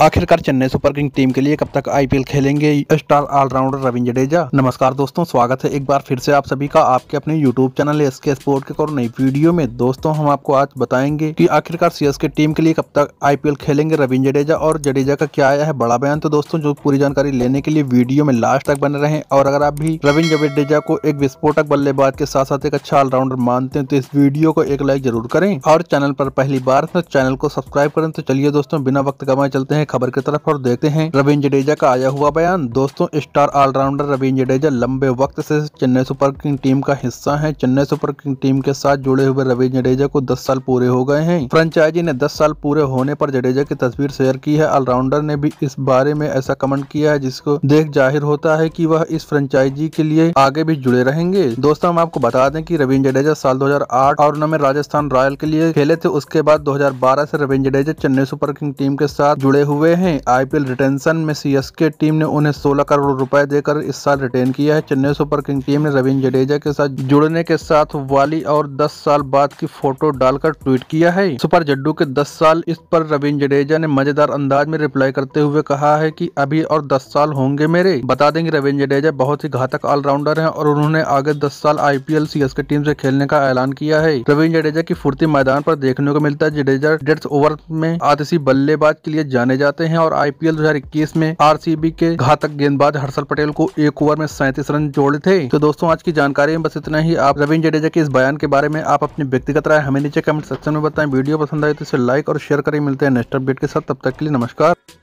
आखिरकार Chennai super king team के लिए कब तक आईपीएल खेलेंगे स्टार ऑलराउंडर रविंद्र जडेजा नमस्कार दोस्तों स्वागत है एक बार फिर से आप सभी का आपके अपने YouTube channel S K sport के और नई वीडियो में दोस्तों हम आपको आज बताएंगे की आखिरकार सी के टीम के लिए कब तक आईपीएल खेलेंगे रविंद्र जडेजा और जडेजा का क्या आया है बड़ा बयान तो दोस्तों जो पूरी जानकारी लेने के लिए वीडियो में लास्ट तक बने रहे और अगर आप भी रविंद्र जडेजा को एक विस्फोटक बल्लेबाज के साथ साथ एक अच्छा ऑलराउंडर मानते हैं तो इस वीडियो को एक लाइक जरूर करें और चैनल पर पहली बार तो चैनल को सब्सक्राइब करें तो चलिए दोस्तों बिना वक्त कमाए चलते हैं खबर की तरफ और देखते हैं रविंद्र जडेजा का आया हुआ बयान दोस्तों स्टार ऑलराउंडर रविंद्र जडेजा लंबे वक्त से चेन्नई सुपर किंग टीम का हिस्सा है चेन्नई सुपर किंग टीम के साथ जुड़े हुए रविंद्र जडेजा को दस साल पूरे हो गए हैं फ्रेंचाइजी ने दस साल पूरे होने पर जडेजा की तस्वीर शेयर की है ऑलराउंडर ने भी इस बारे में ऐसा कमेंट किया है जिसको देख जाहिर होता है की वह इस फ्रेंचाइजी के लिए आगे भी जुड़े रहेंगे दोस्तों हम आपको बता दें की रविंद्र जडेजा साल दो और उन्होंने राजस्थान रॉयल के लिए खेले थे उसके बाद दो हजार से Ravindra Jadeja Chennai super king team के साथ जुड़े हुए हुए हैं आईपीएल रिटेंशन में सीएसके टीम ने उन्हें 16 करोड़ रुपए देकर इस साल रिटेन किया है चेन्नई सुपर किंग टीम ने रविंद्र जडेजा के साथ जुड़ने के साथ वाली और 10 साल बाद की फोटो डालकर ट्वीट किया है सुपर जड्डू के 10 साल इस पर रविंद्र जडेजा ने मजेदार अंदाज में रिप्लाई करते हुए कहा है की अभी और दस साल होंगे मेरे बता देंगे रविंद्र जडेजा बहुत ही घातक ऑलराउंडर है और उन्होंने आगे दस साल आई पी टीम ऐसी खेलने का ऐलान किया है रविंद्र जडेजा की फुर्ती मैदान आरोप देखने को मिलता है जडेजा डेट्स ओवर में आतिशी बल्लेबाज के लिए जाने जा जाते हैं और आईपीएल 2021 में आरसीबी के घातक गेंदबाज हर्षल पटेल को एक ओवर में सैंतीस रन जोड़े थे तो दोस्तों आज की जानकारी में बस इतना ही आप रविंद जडेजा के इस बयान के बारे में आप अपनी व्यक्तिगत राय हमें नीचे कमेंट सेक्शन में बताएं वीडियो पसंद आए तो इसे लाइक और शेयर करें मिलते हैं नेक्स्ट अपडेट के साथ तब तक के लिए नमस्कार